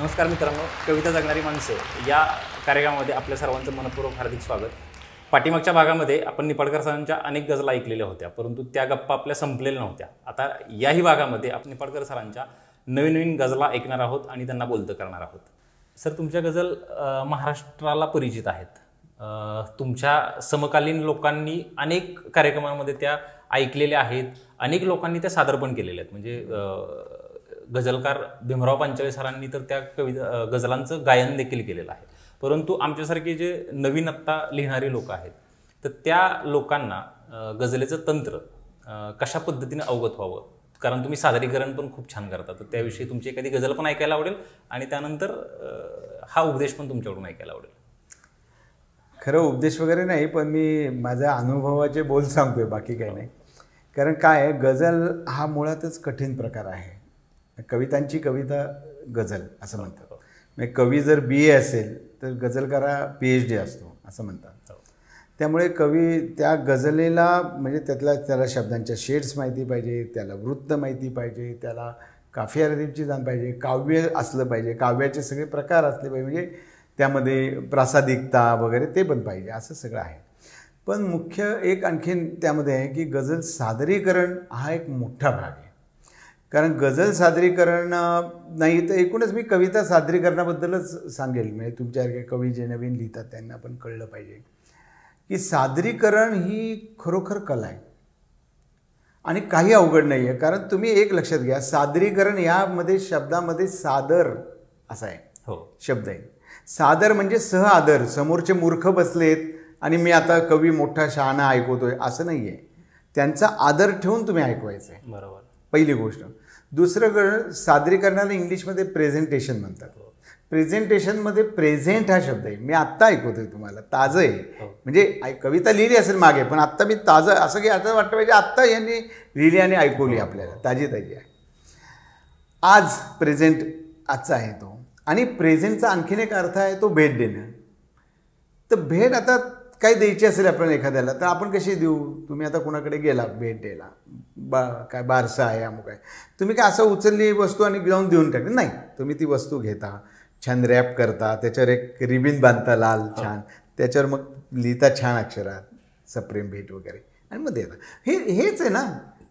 नमस्कार मित्रांनो कविता जगणारी माणसं या कार्यक्रमामध्ये आपल्या सर्वांचं मनपूर्वक हार्दिक स्वागत पाठीमागच्या भागामध्ये आपण निपाडकर सरांच्या अनेक गजला ऐकलेल्या होत्या परंतु त्या गप्पा आपल्या संपलेल्या नव्हत्या आता याही भागामध्ये आपण निपाडकर सरांच्या नवीन नवीन गजला ऐकणार आहोत आणि त्यांना बोलतं करणार आहोत सर तुमच्या गजल महाराष्ट्राला परिचित आहेत तुमच्या समकालीन लोकांनी अनेक कार्यक्रमांमध्ये त्या ऐकलेल्या आहेत अनेक लोकांनी त्या सादर पण केलेल्या आहेत म्हणजे गजलकार भीमराव पांचाळे सरांनी तर त्या कविता गजलांचं गायन देखील केलेलं आहे परंतु आमच्यासारखे जे नवीन आत्ता लिहिणारे लोक आहेत तर त्या लोकांना गजलेचं तंत्र कशा पद्धतीने अवगत व्हावं कारण तुम्ही सादरीकरण पण खूप छान करता तर त्याविषयी तुमची एखादी गजल पण ऐकायला आवडेल आणि त्यानंतर हा उपदेश पण तुमच्याकडून ऐकायला आवडेल खरं उपदेश वगैरे नाही पण मी माझ्या अनुभवाचे बोल सांगतोय बाकी काही नाही कारण काय गझल हा मुळातच कठीण प्रकार आहे कवितांची कविता गझल असं म्हणतात म्हणजे कवी जर बी ए असेल तर गझलकारा पी एच डी असतो असं म्हणतात हो. त्यामुळे कवी त्या गझलेला म्हणजे त्यातल्या त्याला शब्दांच्या शेड्स माहिती पाहिजे त्याला वृत्त माहिती पाहिजे त्याला काफियारदीपची जाण पाहिजे काव्य असलं पाहिजे काव्याचे सगळे प्रकार असले पाहिजे म्हणजे त्यामध्ये प्रासादिकता वगैरे ते पण पाहिजे असं सगळं आहे पण मुख्य एक आणखीन त्यामध्ये आहे की गझल सादरीकरण हा एक मोठा भाग आहे कारण गझल सादरीकरण नाही तर एकूणच मी कविता सादरीकरणाबद्दलच सांगेल म्हणजे तुमच्यासारखे कवी जे नवीन लिहितात त्यांना पण कळलं पाहिजे की सादरीकरण ही खरोखर कला आहे आणि काही अवघड नाही आहे कारण तुम्ही एक लक्षात घ्या सादरीकरण यामध्ये शब्दामध्ये सादर असा आहे हो शब्द आहे सादर म्हणजे सह आदर समोरचे मूर्ख बसलेत आणि मी आता कवी मोठा शहाणा ऐकवतोय असं नाही आहे त्यांचा आदर ठेवून तुम्ही ऐकवायचं आहे बरोबर पहिली गोष्ट दुसरं गण सादरीकरणाला इंग्लिशमध्ये प्रेझेंटेशन म्हणतात प्रेझेंटेशनमध्ये प्रेझेंट हा शब्द आहे मी आत्ता आहे तुम्हाला ताजं आहे हो. म्हणजे कविता लिहिली असेल मागे पण आत्ता मी ताजं असं की आता वाटतं पाहिजे आत्ता यांनी लिहिली आणि ऐकवली हो. आपल्याला ताजी ताजी आहे आज प्रेझेंट आजचा आहे तो आणि प्रेझेंटचा आणखीन एक अर्थ आहे तो भेट देणं तर भेट आता काही द्यायची असेल आपल्याला एखाद्याला तर आपण कशी देऊ तुम्ही आता कुणाकडे गेला भेट द्यायला बा काय बारसा आहे अमुक आहे तुम्ही काय असं उचलली वस्तू आणि जाऊन देऊन टाकली नाही तुम्ही ती वस्तू घेता छान रॅप करता त्याच्यावर एक रिबिन बांधता लाल हो. छान त्याच्यावर मग लिहिता छान अक्षरात सप्रेम भेट वगैरे आणि मग देता हे हेच आहे ना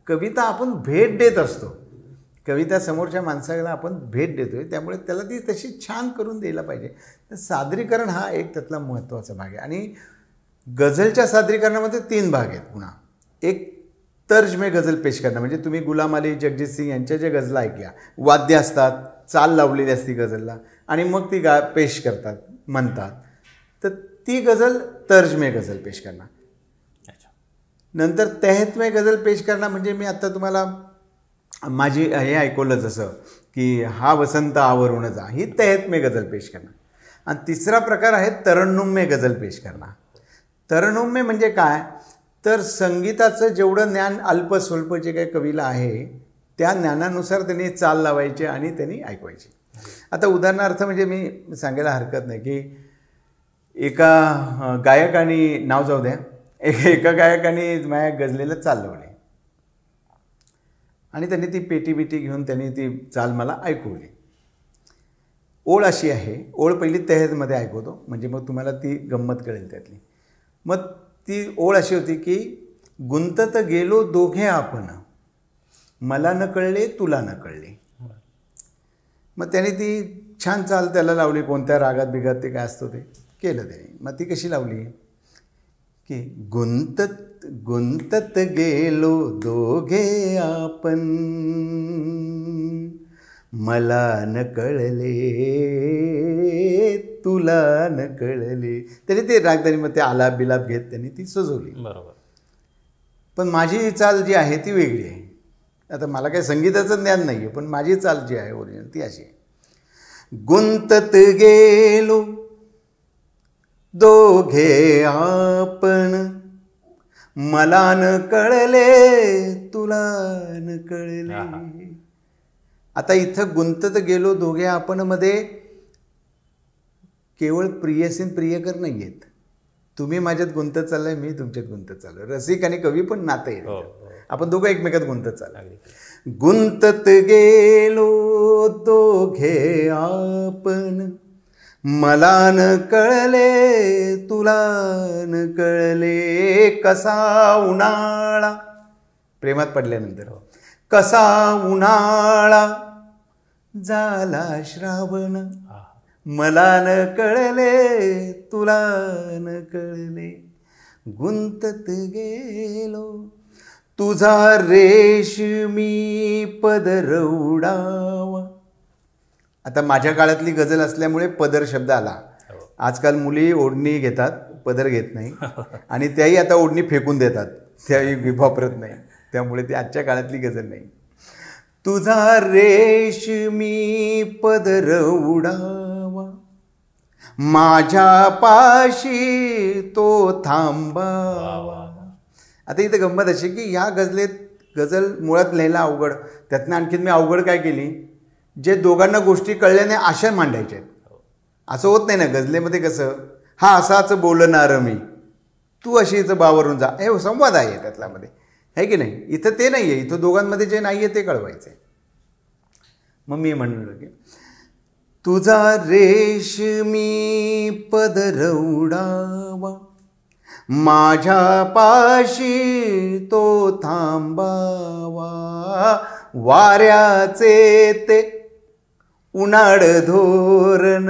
कविता आपण भेट देत असतो कविता समोरच्या माणसाला आपण भेट देतोय त्यामुळे त्याला ती तशी छान करून द्यायला पाहिजे तर सादरीकरण हा एक त्यातला महत्त्वाचा भाग आहे आणि गझलच्या सादरीकरणामध्ये तीन भाग आहेत पुन्हा एक तर्जमे गझल पेश करणं म्हणजे तुम्ही गुलाम अली जगजित सिंग यांच्या ज्या गझला ऐकल्या वाद्य असतात चाल लावलेली असती गझलला आणि मग ती गा पेश करतात म्हणतात तर ती गझल तर्ज गझल पेश करणं नंतर तहत गझल पेश करणं म्हणजे मी आत्ता तुम्हाला माझी हे ऐकवलं जसं की हा वसंत जा ही तहत गझल पेश करणार आणि तिसरा प्रकार आहे तरन्नुम गझल पेश करणं तरणोम्य म्हणजे काय तर संगीताचं जेवढं ज्ञान अल्पस्वल्प जे काही कवीला आहे त्या ज्ञानानुसार त्यांनी चाल लावायची आणि त्यांनी ऐकवायची आता उदाहरणार्थ म्हणजे मी सांगायला हरकत नाही की एका गायकाने नाव जाऊ द्या एका गायकाने माझ्या गजलेला चाल लावली आणि त्यांनी ती पेटी बिटी घेऊन त्यांनी ती चाल मला ऐकवली ओळ अशी आहे ओळ पहिली तहेजमध्ये ऐकवतो म्हणजे मग तुम्हाला ती गंमत कळेल त्यातली मग ती ओळ अशी होती की गुंतत गेलो दोघे आपण मला न कळले तुला न कळले मग त्याने ती छान चाल त्याला लावली कोणत्या रागात बिघात ते काय असतं ते केलं त्याने मग ती कशी लावली की गुंतत गुंतत गेलो दोघे आपण मला न कळले तुला न कळले त्याने ते रागदारीमध्ये आलाप बिलाप घेत त्यांनी ती सजवली बरोबर पण माझी चाल जी आहे ती वेगळी आहे आता मला काही संगीताचं ज्ञान नाही आहे पण माझी चाल जी आहे ओरिजिनल ती अशी आहे गुंतत गेलो दोघे आपण मला न कळले तुला न कळले आता इथं गुंतत गेलो दोघे आपण मध्ये केवळ प्रियसीन प्रियकर नाही आहेत तुम्ही माझ्यात गुंतत चाललाय मी तुमच्यात गुंतत चाललो रसिक आणि कवी पण नातं येत हो, हो. आपण दोघं एकमेकात गुंतत चालले गुंतत गेलो दोघे आपण मला न कळले तुला न कळले कसा उन्हाळा प्रेमात पडल्यानंतर हो कसा उन्हाळा झाला श्रावण मला न कळले तुला न कळले गुंतत गेलो तुझा रेशमी उडावा आता माझ्या काळातली गजल असल्यामुळे पदर शब्द आला हो. आजकाल मुली ओढणी घेतात पदर घेत नाही आणि त्याही आता ओढणी फेकून देतात त्याही वापरत नाही त्यामुळे ती आजच्या काळातली गजल नाही तुझा रेशमी पदर उडावा माझ्या पाशी तो थांबावा आता इथं गंमत अशी की ह्या गजलेत गझल मुळात लिहायला अवघड त्यातनं आणखीन मी अवघड काय केली जे दोघांना गोष्टी कळल्याने आशा मांडायचे असं होत नाही ना गजलेमध्ये कसं हा असाच बोलणार मी तू अशीच बावरून जा हे संवाद आहे त्यातल्यामध्ये आहे की नाही इथं ते नाही आहे इथं दोघांमध्ये जे नाही आहे ते कळवायचं मग मी म्हणलो की तुझा रेशमी पदरवडावा माझ्या पाशी तो थांबावा वाऱ्याचे ते उन्हाळ धोरण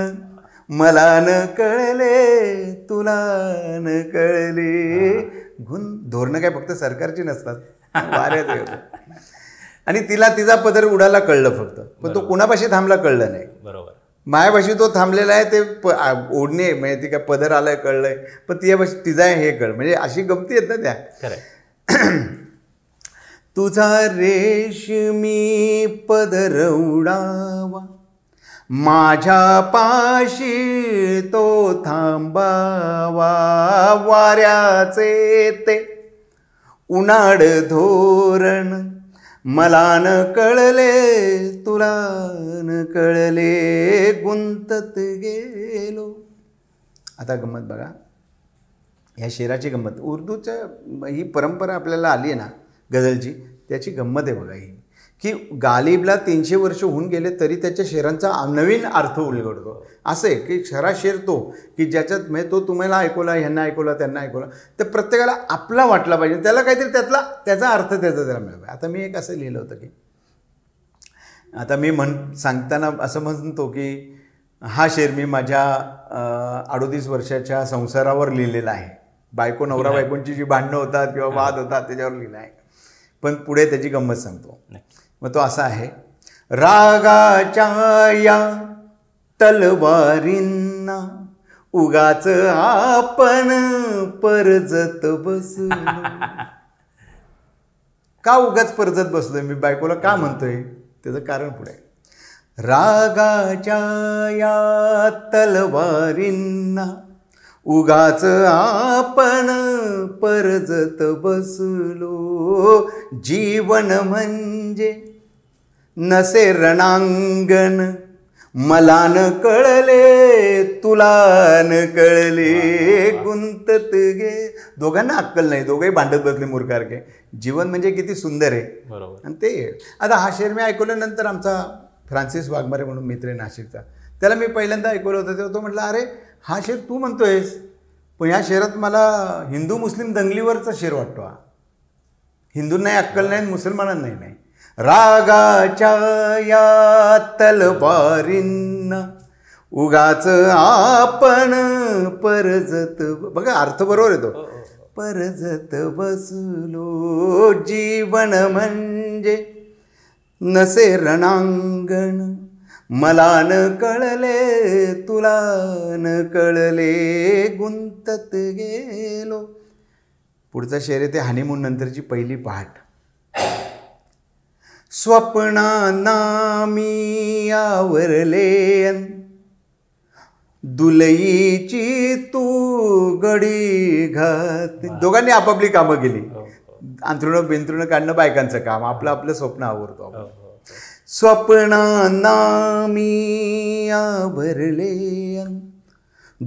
मला न कळले तुला न कळले गुण धोरणं काय फक्त सरकारची नसतात वाऱ्याचे आणि तिला तिचा पदर उडाला कळलं फक्त पण तो कुणापाशी थांबला कळलं नाही बरोबर मायापाशी तो थांबलेला आहे ते ओढणे म्हणजे ती काय पदर आलंय कळलंय पण तिच्यापाशी तिचा हे कळ म्हणजे अशी गमती आहेत ना त्या तुझा रेशमी पदर उडावा माझ्या पाशी तो थांबावा वाऱ्याचे ते उन्हाड धोरण मला न कळले तुला न कळले गुंतत गेलो आता गंमत बघा ह्या शेराची गंमत उर्दूच्या ही परंपरा आपल्याला आली आहे ना गझलची त्याची गंमत आहे बघा ही की गालिबला तीनशे वर्ष होऊन गेले तरी त्याच्या शेरांचा नवीन अर्थ उलगडतो असं आहे की शरा शेर तो की ज्याच्यात म्हणजे तो तुम्हाला ऐकवला ह्यांना ऐकवला त्यांना ऐकवला तर प्रत्येकाला आपला वाटला पाहिजे त्याला काहीतरी त्यातला त्याचा अर्थ त्याचा त्याला मिळावा आता मी एक असं लिहिलं होतं की आता मी म्हण सांगताना असं म्हणतो की हा शेर मी माझ्या अडोतीस वर्षाच्या संसारावर लिहिलेला आहे बायको नवरा बायकोंची जी भांडणं होतात किंवा वाद होतात त्याच्यावर लिहिला आहे पण पुढे त्याची गंमत सांगतो मग तो असा आहे रागाच्या या तलवारींना उगाच आपण परजत बसलो का उगाच परजत बसलोय मी बायकोला का म्हणतोय त्याचं कारण पुढे रागाच्या या तलवारींना उगाच आपण परजत बसलो जीवन म्हणजे नसे रणांगण मला न कळले तुला न कळले गुंतत गे दोघांना अक्कल नाही दोघे भांडत बसले मुरकारके जीवन म्हणजे किती सुंदर आहे बरोबर आणि ते आता हा शेर मी ऐकवल्यानंतर आमचा फ्रान्सिस वाघमारे म्हणून मित्र आहे नाशिकचा त्याला मी पहिल्यांदा ऐकवलं होतं तेव्हा तो म्हटला अरे हा शेर तू म्हणतोयस पण ह्या शेरात मला हिंदू मुस्लिम दंगलीवरचा शेर वाटतो हा हिंदूंनाही अक्कल नाही मुसलमानांनाही नाही रागाच्या या तलवारींना उगाच आपण परजत बघा अर्थ बरोबर येतो हो, हो. परजत बसलो जीवन म्हणजे नसे रणांगण मला न कळले तुला न कळले गुंतत गेलो पुढचा शेर येते हनीमून नंतरची पहिली पहाट स्वप्नांना मी आवरले दुलईची तू गडी घात दोघांनी आपापली कामं केली अंथरुण हो, हो. बिंथरुणं काढणं बायकांचं काम आपलं आपलं स्वप्न आवरतो हो, स्वप्नांना मी आवरले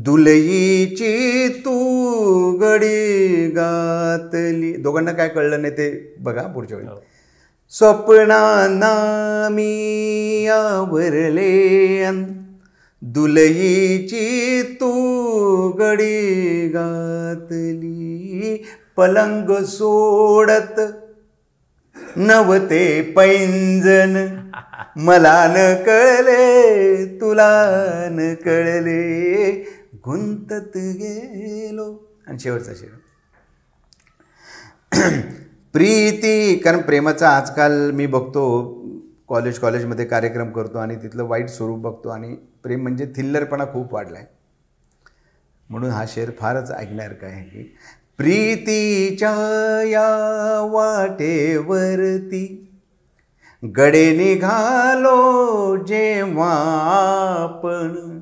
दुलईची तू गडी गातली दोघांना काय कळलं नाही ते बघा पुढच्या वेळी स्वप्नांना मी दुलईची तू गडी गातली पलंग सोडत नवते पैंजन मला न कळले तुला न कळले गुंतत गेलो आणि शेवटचा शेवट प्रीती कारण प्रेमाचा आजकाल मी बघतो कॉलेज कॉलेजमध्ये कार्यक्रम करतो आणि तिथलं वाईट स्वरूप बघतो आणि प्रेम म्हणजे थिल्लरपणा खूप वाढला आहे म्हणून हा शेर फारच ऐकणार काय की प्रीतीच्या या वाटेवरती गडे निघालो जेव्हा आपण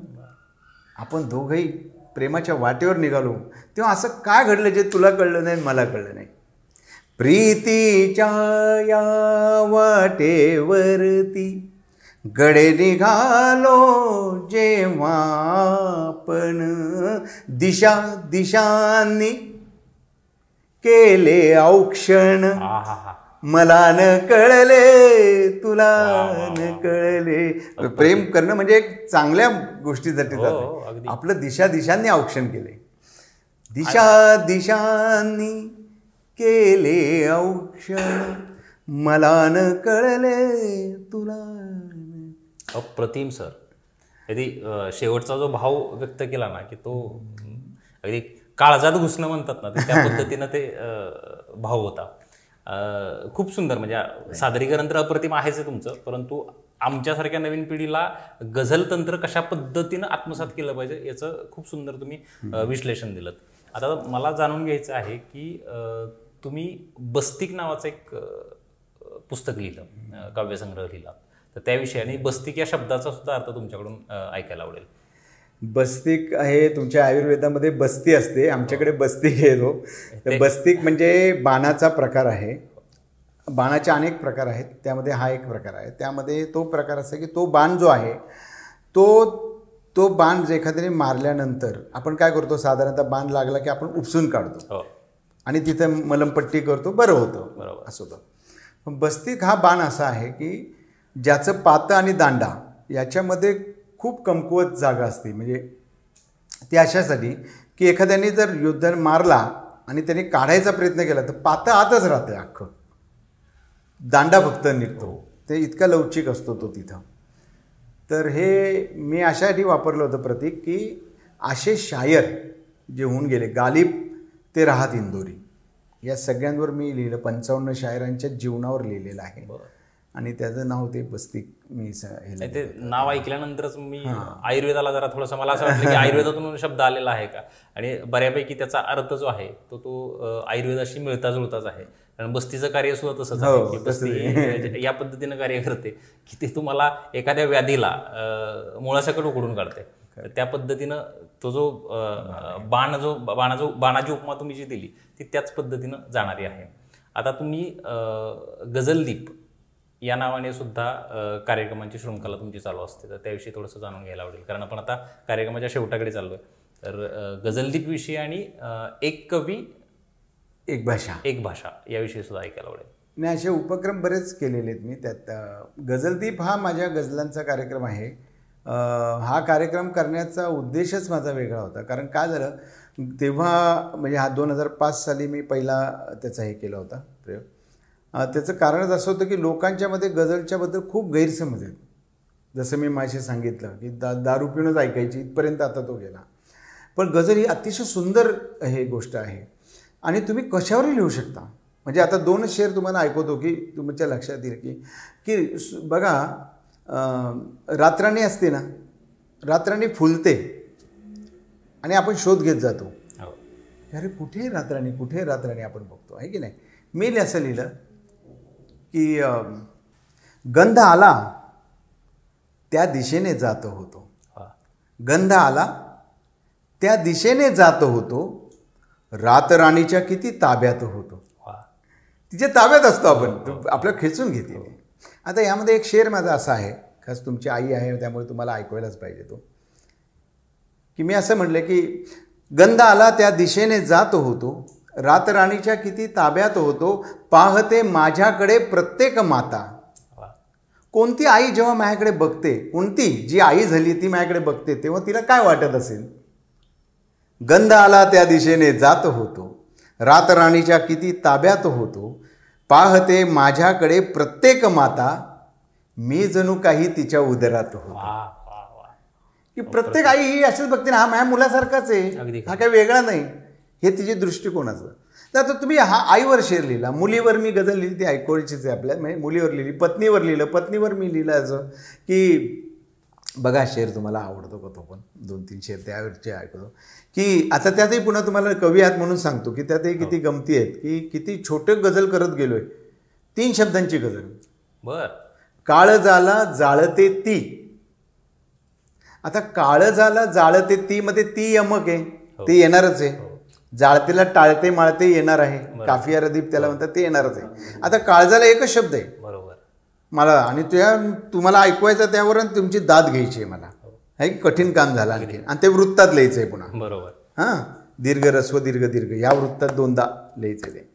आपण दोघंही प्रेमाच्या वाटेवर निघालो तेव्हा असं काय घडलं जे तुला कळलं नाही मला कळलं नाही प्रीतीच्या या वाटेवरती गडे निघालो जेव्हा आपण दिशा दिशांनी केले औक्षण मला न कळले तुला न कळले प्रेम करणं म्हणजे एक चांगल्या गोष्टीसाठी हो, जात आपलं दिशा दिशांनी औक्षण केले दिशा दिशांनी केले औक्षण मला न कळले तुला अप्रतिम सर अगदी शेवटचा जो भाव व्यक्त केला ना की तो अगदी काळजात घुसणं म्हणतात ना त्या पद्धतीनं ते भाव होता खूप सुंदर म्हणजे सादरीकरण तर अप्रतिम आहेच तुमचं परंतु आमच्यासारख्या नवीन पिढीला गझल तंत्र कशा पद्धतीनं आत्मसात केलं पाहिजे याचं खूप सुंदर तुम्ही विश्लेषण दिलं आता मला जाणून घ्यायचं आहे की तुम्ही बस्तिक नावाचं एक पुस्तक लिहिलं काव्यसंग्रह लिहिला तर त्याविषयी आणि बस्तिक या शब्दाचा सुद्धा अर्थ तुमच्याकडून ऐकायला आवडेल बस्तिक आहे तुमच्या आयुर्वेदामध्ये बस्ती असते आमच्याकडे बस्ती येतो तर बस्तिक म्हणजे बाणाचा प्रकार आहे बाणाचे अनेक प्रकार आहेत त्यामध्ये हा एक प्रकार आहे त्यामध्ये तो प्रकार असा की तो बाण जो आहे तो तो बाण जे एखाद्याने मारल्यानंतर आपण काय करतो साधारणतः बाण लागला की आपण उपसून काढतो हो. आणि तिथे मलमपट्टी करतो बरं होतं बरोबर असं होतं बस्तीक हा बाण असा आहे की ज्याचं पातं आणि दांडा याच्यामध्ये खूप कमकुवत जागा असते म्हणजे ती अशासाठी की एखाद्याने जर युद्ध मारला आणि त्याने काढायचा प्रयत्न केला तर पातं आतच राहतं अख्खं दांडा फक्त निघतो हो. ते इतका लवचिक असतो तो तिथं तर हे मी अशासाठी वापरलं होतं प्रतीक की असे शायर जे होऊन गेले गालिब ते राहत इंदोरी या सगळ्यांवर मी लिहिलं पंचावन्न शायरांच्या जीवनावर लिहिलेलं आहे आणि त्याचं नाव ते पस्तिक मी ते नाव ऐकल्यानंतरच मी आयुर्वेदाला जरा थोडंसं मला असं वाटलं की आयुर्वेदातून शब्द आलेला आहे का आणि बऱ्यापैकी त्याचा अर्थ जो आहे तो तो आयुर्वेदाशी मिळता जुळताच आहे कारण बस्तीचं कार्य सुद्धा तसंच हो, बस्ती या पद्धतीनं कार्य करते की ते तुम्हाला एखाद्या व्याधीला मुळासकट उकडून काढते त्या पद्धतीनं तो जो बाण जो बाणा जो बाणाची उपमा तुम्ही जी दिली ती त्याच पद्धतीनं जाणारी आहे आता तुम्ही गझलदीप या नावाने सुद्धा कार्यक्रमांची श्रृंखला तुमची चालू असते तर त्याविषयी थोडंसं जाणून घ्यायला आवडेल कारण आपण आता कार्यक्रमाच्या शेवटाकडे चालू आहे तर गझलदीप विषयी आणि एक कवी एक भाषा एक भाषा याविषयी सुद्धा ऐकायला आवडेल नाही असे उपक्रम बरेच केलेले आहेत मी त्यात गझलदीप हा माझ्या गझलांचा कार्यक्रम आहे हा कार्यक्रम करण्याचा उद्देशच माझा वेगळा होता कारण काय झालं तेव्हा म्हणजे हा दोन हजार पाच साली मी पहिला त्याचा हे केला होता प्रयोग त्याचं कारणच असं होतं की लोकांच्यामध्ये गझलच्याबद्दल खूप गैरसमज आहेत जसं मी माझे सांगितलं की दा दारू पिणंच ऐकायची इथपर्यंत आता तो गेला पण गझल ही अतिशय सुंदर हे गोष्ट आहे आणि तुम्ही कशावरही लिहू शकता म्हणजे आता दोन शेर तुम्हाला ऐकवतो की तुमच्या लक्षात येईल की की बघा रात्राणी असते ना रात्राणी फुलते आणि आपण शोध घेत जातो हो. अरे कुठे रात्राणी कुठे रात्राणी आपण बघतो आहे की नाही मी असं लिहिलं की गंध आला त्या दिशेने जात होतो गंध आला त्या दिशेने जात होतो रातराणीच्या किती ताब्यात होतो तिच्या ताब्यात असतो आपण हो, हो. आपल्याला खेचून घेते हो. आता यामध्ये एक शेर माझा असा आहे खास तुमची आई आहे त्यामुळे तुम्हाला ऐकवायलाच पाहिजे तो की मी असं म्हटलं की गंध आला त्या दिशेने जात होतो रातराणीच्या किती ताब्यात होतो पाहते माझ्याकडे प्रत्येक माता कोणती आई जेव्हा माझ्याकडे बघते कोणती जी आई झाली ती माझ्याकडे बघते तेव्हा तिला काय वाटत असेल गंध आला त्या दिशेने जात होतो रातराणीच्या किती ताब्यात होतो पाहते माझ्याकडे प्रत्येक माता मी जणू काही तिच्या उदरात होतो की प्रत्येक आई ही अशीच बघते ना हा माझ्या मुलासारखाच आहे हा काही वेगळा नाही हे तिचे दृष्टिकोनाचं तर तुम्ही हा आईवर शेर लिहिला मुलीवर मी गझल लिहिली ती ऐकोळीचीच आहे आपल्या म्हणजे मुलीवर लिहिली पत्नीवर लिहिलं पत्नीवर मी लिहिलं असं की बघा शेर तुम्हाला आवडतो का तो पण दोन तीन शेर त्यावरचे ऐकतो की आता त्यातही पुन्हा तुम्हाला कवी आहात म्हणून सांगतो की त्यातही किती हो. गमती आहेत की किती छोटं गजल करत गेलोय तीन शब्दांची गजल बर काळ झाला जाळते ती आता काळ झाला जाळते ती मध्ये ती यमक आहे हो. ते येणारच आहे हो. जाळतेला टाळते माळते येणार आहे काफिया रदीप त्याला म्हणतात ते येणारच आहे आता काळजाला एकच शब्द आहे बरोबर मला आणि त्या तुम्हाला ऐकवायचा त्यावरून तुमची दाद घ्यायची आहे मला हे कठीण काम झालं आणखी आणि ते वृत्तात लिहायचं आहे पुन्हा बरोबर हां दीर्घ रस्व दीर्घ दीर्घ या वृत्तात दोनदा लिहायचं ते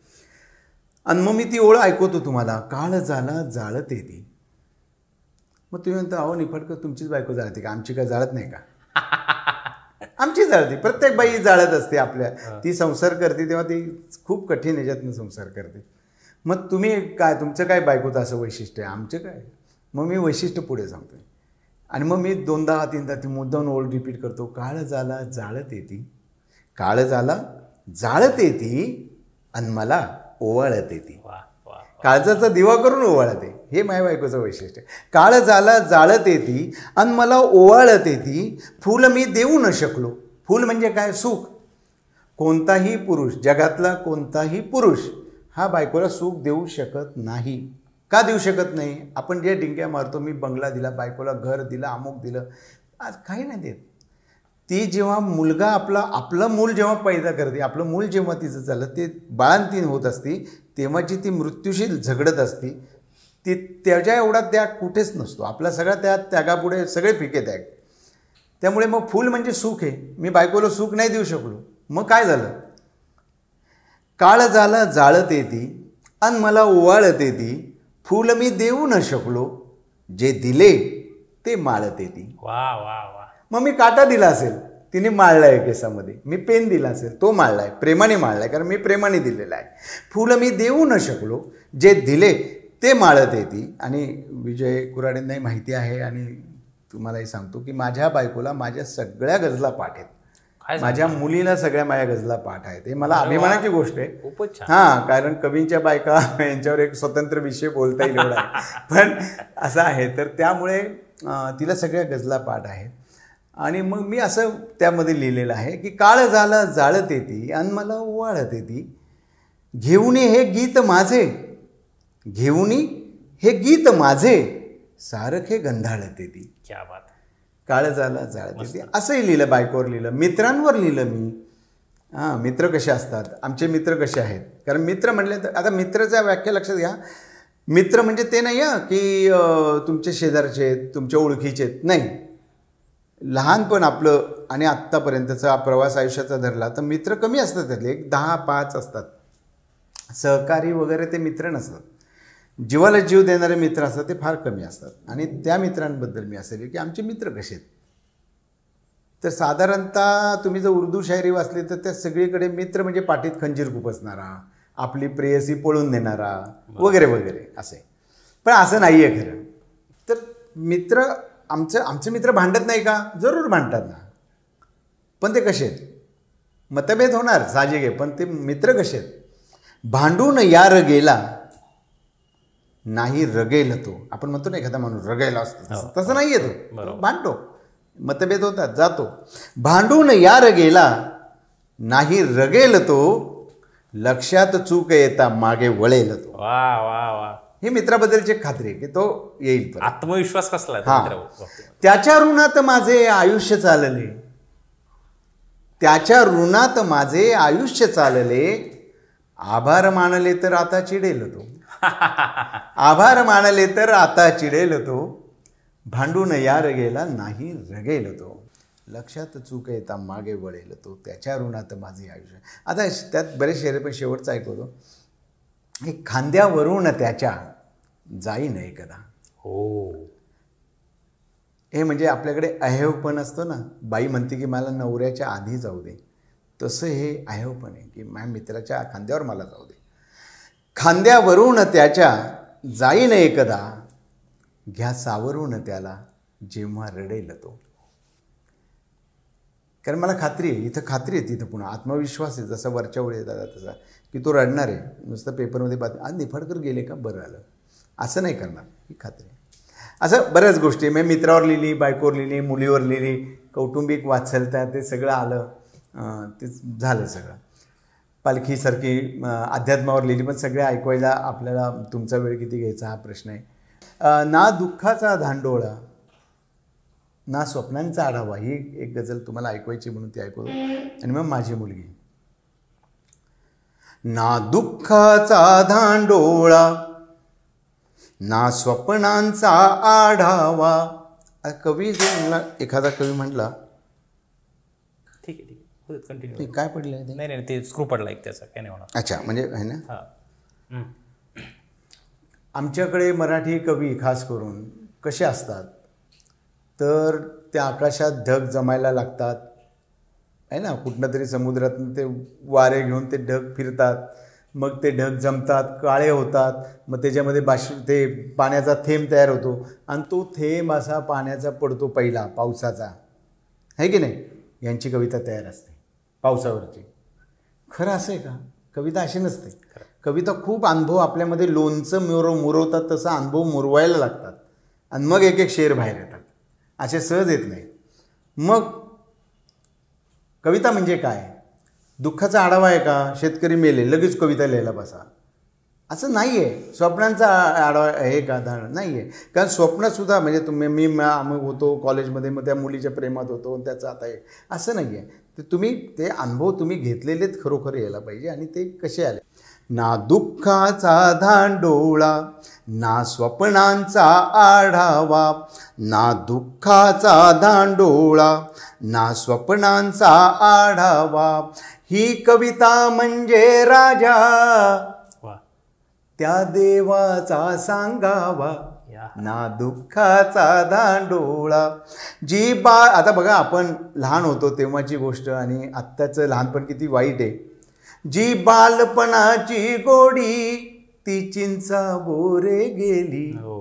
आणि मग मी ती ओळ ऐकवतो तुम्हाला काळ झाला जाळत येते मग तुम्ही म्हणता अहो निफाडकर तुमचीच बायको जाळते का आमची काय जाळत नाही का आमची जाळते प्रत्येक बाई जाळत असते आपल्या ती संसार करते तेव्हा ती खूप कठीण याच्यातनं संसार करते मग तुम्ही काय तुमचं काय बायकोचं असं वैशिष्ट्य आहे आमचं काय मग मी वैशिष्ट्य पुढे सांगतोय आणि मग मी दोनदा तीनदा ती मुद्दाम ओल्ड रिपीट करतो काळ झाला जाळत येते काळ झाला जाळत येते आणि मला ओवाळत येते काळजाचा दिवा करून आहे हे माझ्या बायकोचं वैशिष्ट्य काळ झाला जाळत येते आणि मला ओवाळत येते फूल मी देऊ न शकलो फूल म्हणजे काय सुख कोणताही पुरुष जगातला कोणताही पुरुष हा बायकोला सुख देऊ शकत नाही का देऊ शकत नाही आपण जे डिंक्या मारतो मी बंगला दिला बायकोला घर दिलं अमुक दिलं आज काही नाही देत ती जेव्हा मुलगा आपला आपलं मूल जेव्हा पैदा करते आपलं मूल जेव्हा तिचं झालं ते बाळांतीन होत असती तेव्हा जी ती मृत्यूशी झगडत असती ती त्याच्या एवढा त्याग कुठेच नसतो आपला सगळा त्या त्यागापुढे सगळे फिके त्याग त्यामुळे मग फुल म्हणजे सुख आहे मी बायकोला सुख नाही देऊ शकलो मग काय झालं काळ झालं जाळत येते आणि मला ओवाळत येते फूल मी देऊ न शकलो जे दिले ते माळत येते वा वा वा मग मी काटा दिला असेल तिने आहे केसामध्ये मी पेन दिला असेल तो माळलाय प्रेमाने माळलाय कारण मी प्रेमाने दिलेला आहे फुलं मी देऊ न शकलो जे दिले ते माळत येते आणि विजय कुराडेंनाही माहिती आहे आणि तुम्हालाही सांगतो की माझ्या बायकोला माझ्या सगळ्या गजला पाठेत माझ्या मुलीला सगळ्या माझ्या गजला पाठ आहेत हे मला अभिमानाची गोष्ट आहे खूपच हा कारण कवींच्या बायका यांच्यावर एक स्वतंत्र विषय बोलता येईल एवढा पण असं आहे तर त्यामुळे तिला सगळ्या गजला पाठ आहेत आणि मग मी असं त्यामध्ये लिहिलेलं आहे की काळ झाला जाळत येते आणि मला ओवाळत येते घेऊन हे गीत माझे घेऊनी हे गीत माझे सारखे गंधाळत येते क्या बात काळ झाला जाळते असंही लिहिलं बायकोवर लिहिलं मित्रांवर लिहिलं मी हां मित्र कसे असतात आमचे मित्र कसे आहेत कारण मित्र म्हटले तर आता मित्राचा व्याख्या लक्षात घ्या मित्र म्हणजे ते नाही आहे की तुमचे शेजारचे आहेत तुमच्या ओळखीचे आहेत नाही लहानपण आपलं आणि आत्तापर्यंतचा प्रवास आयुष्याचा धरला तर मित्र कमी असतात त्यातले एक दहा पाच असतात सहकारी वगैरे ते मित्र नसतात जीवाला जीव देणारे मित्र असतात ते फार कमी असतात आणि त्या मित्रांबद्दल मी असं की आमचे मित्र कसे आहेत तर साधारणतः तुम्ही जर उर्दू शायरी वाचली तर त्या सगळीकडे मित्र म्हणजे पाठीत खंजीर खुपसणारा आपली प्रेयसी पळून देणारा वगैरे वगैरे असे पण असं नाही आहे खरं तर मित्र आमचं आमचे मित्र भांडत नाही का जरूर भांडतात ना पण ते कसे आहेत मतभेद होणार साजेगे पण ते मित्र कसे आहेत भांडून यार गेला नाही रगेल तो आपण म्हणतो ना एखादा माणूस रगेला असतो हो. तसं नाही येतो भांडतो मतभेद होतात जातो भांडून या रगेला नाही रगेल तो लक्षात चूक येता मागे वळेल तो वा वा वा हे मित्राबद्दलची खात्री आहे की तो येईल आत्मविश्वास कसला त्याच्या ऋणात माझे आयुष्य चालले त्याच्या ऋणात माझे आयुष्य चालले आभार मानले तर आता चिडेल तो आभार मानले तर आता चिडेल तो भांडून या रगेला नाही रगेल तो लक्षात चूक येता मागे वळेल तो त्याच्या ऋणात माझे आयुष्य आता त्यात बरेच शेरे पण शेवटचा ऐकवतो हे खांद्यावरून त्याच्या जाई नाही कदा हो हे म्हणजे आपल्याकडे अहेवपण असतो ना बाई म्हणते की मला नवऱ्याच्या आधी जाऊ दे तसं हे अहेवपण आहे की माझ्या मित्राच्या खांद्यावर मला जाऊ दे खांद्यावरून त्याच्या जाईन एकदा घ्या सावरून त्याला जेव्हा रडेल तो कारण मला खात्री आहे इथं खात्री आहे तिथं पुन्हा आत्मविश्वास आहे जसा वरच्या वेळी येतात तसा की तो रडणार आहे नुसतं पेपरमध्ये बातमी आज निफाडकर गेले का बरं आलं असं नाही करणार ही खात्री असं बऱ्याच गोष्टी मी मित्रावर लिहिली बायकोवर लिहिली मुलीवर लिहिली कौटुंबिक वात्सलता ते सगळं आलं तेच झालं सगळं पालखीसारखी अध्यात्मावर लिहिली पण सगळे ऐकवायला आपल्याला तुमचा वेळ किती घ्यायचा हा प्रश्न आहे ना दुःखाचा धांडोळा ना स्वप्नांचा आढावा ही एक गजल तुम्हाला ऐकवायची म्हणून ती ऐकू आणि मग माझी मुलगी ना दुःखाचा धांडोळा ना स्वप्नांचा आढावा कवी जो एखादा कवी म्हटला कंटिन्यू काय पडलं नाही नाही ते स्क्रू पडला एक त्याचा काय नाही होणार अच्छा म्हणजे आहे ना आमच्याकडे मराठी कवी खास करून कसे असतात तर त्या आकाशात ढग जमायला लागतात आहे ना कुठनं तरी समुद्रात ते वारे घेऊन ते ढग फिरतात मग ते ढग जमतात काळे होतात मग त्याच्यामध्ये बाश ते पाण्याचा थेंब तयार होतो आणि तो थेंब असा पाण्याचा पडतो पहिला पावसाचा आहे की नाही यांची कविता तयार असते पावसावरची खरं असं आहे का कविता अशी नसते कविता खूप अनुभव आपल्यामध्ये लोणचं मुरव मुरवतात तसा अनुभव मुरवायला लागतात आणि मग एक एक शेर बाहेर येतात असे सहज येत नाही मग कविता म्हणजे काय दुःखाचा आढावा आहे का शेतकरी मेले लगेच कविता लिहायला बसा असं नाही आहे स्वप्नांचा आढावा हे आधार नाही आहे कारण स्वप्नसुद्धा म्हणजे तुम्ही मी मग होतो कॉलेजमध्ये मग त्या मुलीच्या प्रेमात होतो त्याचं आता आहे असं नाही आहे तर तुम्ही ते अनुभव तुम्ही घेतलेलेच खरोखर यायला पाहिजे आणि ते कसे आले ना दुःखाचा धांडोळा ना स्वप्नांचा आढावा ना दुःखाचा धांडोळा ना स्वप्नांचा आढावा ही कविता म्हणजे राजा त्या देवाचा सांगावा ना दुःखाचा दांडोळा जी बा आता बघा आपण लहान होतो तेव्हाची गोष्ट आणि आत्ताचं लहानपण किती वाईट आहे जी बालपणाची गोडी ती चिंचा बोरे गेली हो.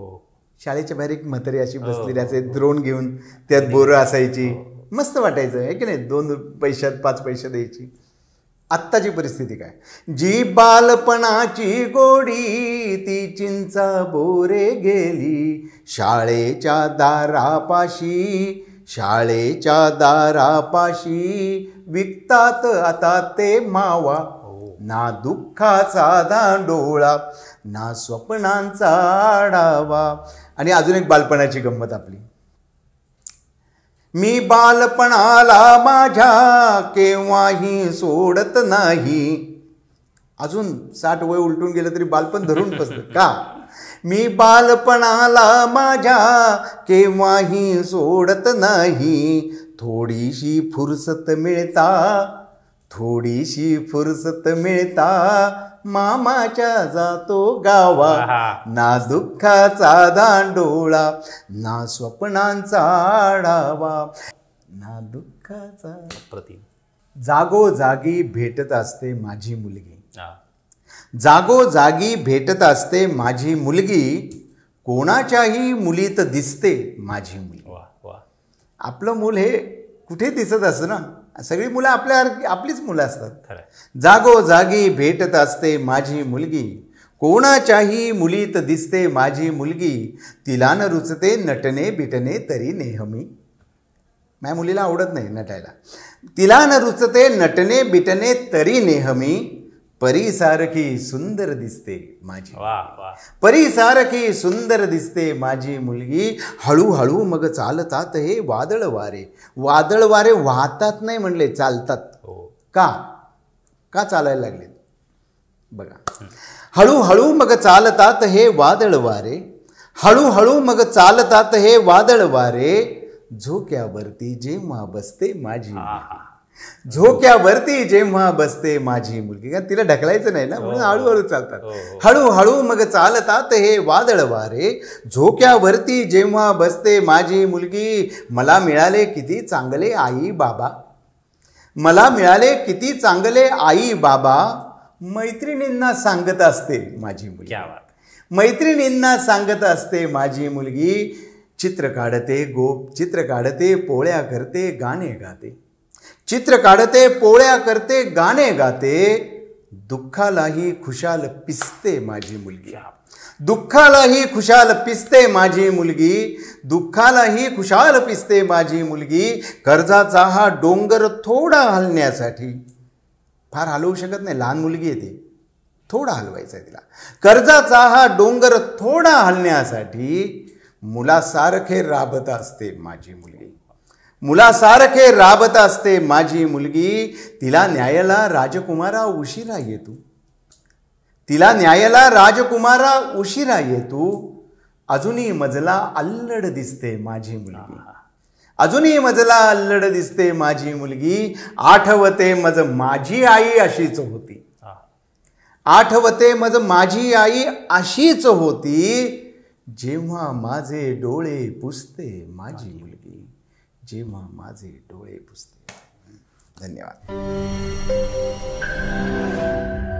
शाळेच्या बाहेर एक म्हातारी अशी हो, बसलेली हो, असे द्रोण घेऊन त्यात बोरं असायची मस्त वाटायचं आहे की नाही दोन पैशात पाच पैसे द्यायची आत्ताची परिस्थिती काय जी बालपणाची गोडी ती चिंचा बोरे गेली शाळेच्या दारापाशी शाळेच्या दारापाशी विकतात आता ते मावा ना दुःखाचा दांडोळा ना स्वप्नांचा आढावा आणि अजून एक बालपणाची गंमत आपली मी बालपणाला माझ्या केव्हाही सोडत नाही अजून साठ वय उलटून गेलं तरी बालपण धरून बसत का मी बालपणाला माझ्या केव्हाही सोडत नाही थोडीशी फुरसत मिळता थोडीशी फुरसत मिळता मामाच्या जातो गावा ना दुःखाचा दांडोळा ना स्वप्नांचा आढावा ना दुःखाचा जागो जागी भेटत असते माझी मुलगी जागो जागी भेटत असते माझी मुलगी कोणाच्याही मुलीत दिसते माझी मुलगी आपलं मूल हे कुठे दिसत असं ना सगळी मुलं आपल्या आपलीच मुलं असतात जागो जागी भेटत असते माझी मुलगी कोणाच्याही मुलीत दिसते माझी मुलगी तिला न रुचते नटणे बिटणे तरी नेहमी माझ्या मुलीला आवडत नाही नटायला तिला न रुचते नटणे बिटणे तरी नेहमी परिसारखी सुंदर दिसते माझी परिसारखी सुंदर दिसते माझी मुलगी हळूहळू मग चालतात हे वादळ वारे वादळ वारे वाहतात नाही म्हणले चालतात हो का का चालायला लागले बघा हळूहळू मग चालतात हे वादळ वारे हळूहळू मग चालतात हे वादळ वारे झोक्यावरती जेव्हा बसते माझी झोक्यावरती जेव्हा बसते माझी मुलगी कारण तिला ढकलायचं नाही ना म्हणून हो, हो. हळूहळू चालतात हो, हळूहळू मग चालतात हे वादळ वारे झोक्यावरती जेव्हा बसते माझी मुलगी मला मिळाले किती चांगले आई बाबा मला मिळाले किती चांगले आई बाबा मैत्रिणींना सांगत असते माझी मुलगी मैत्रिणींना सांगत असते माझी मुलगी चित्र काढते गोप चित्र काढते पोळ्या करते गाणे गाते चित्र काढते पोळ्या करते गाणे गाते दुःखालाही खुशाल पिसते माझी मुलगी दुःखालाही खुशाल पिसते माझी मुलगी दुःखालाही खुशाल पिसते माझी मुलगी कर्जाचा हा डोंगर थोडा हलण्यासाठी फार हलवू शकत नाही लहान मुलगी आहे ती थोडा हलवायचा आहे तिला कर्जाचा हा डोंगर थोडा हलण्यासाठी मुलासारखे राबत असते माझी मुलगी मुलासारखे राबत असते माझी मुलगी तिला न्यायाला राजकुमारा उशिरा येतो तिला न्यायाला राजकुमारा उशिरा येतो अजूनही मजला अल्लड दिसते माझी मुलगी अजूनही मजला अल्लड दिसते माझी मुलगी आठवते मज माझी आई अशीच होती आठवते मज माझी आई अशीच होती जेव्हा माझे डोळे पुसते माझी मुलगी जेव्हा माझे डोळे पुसते धन्यवाद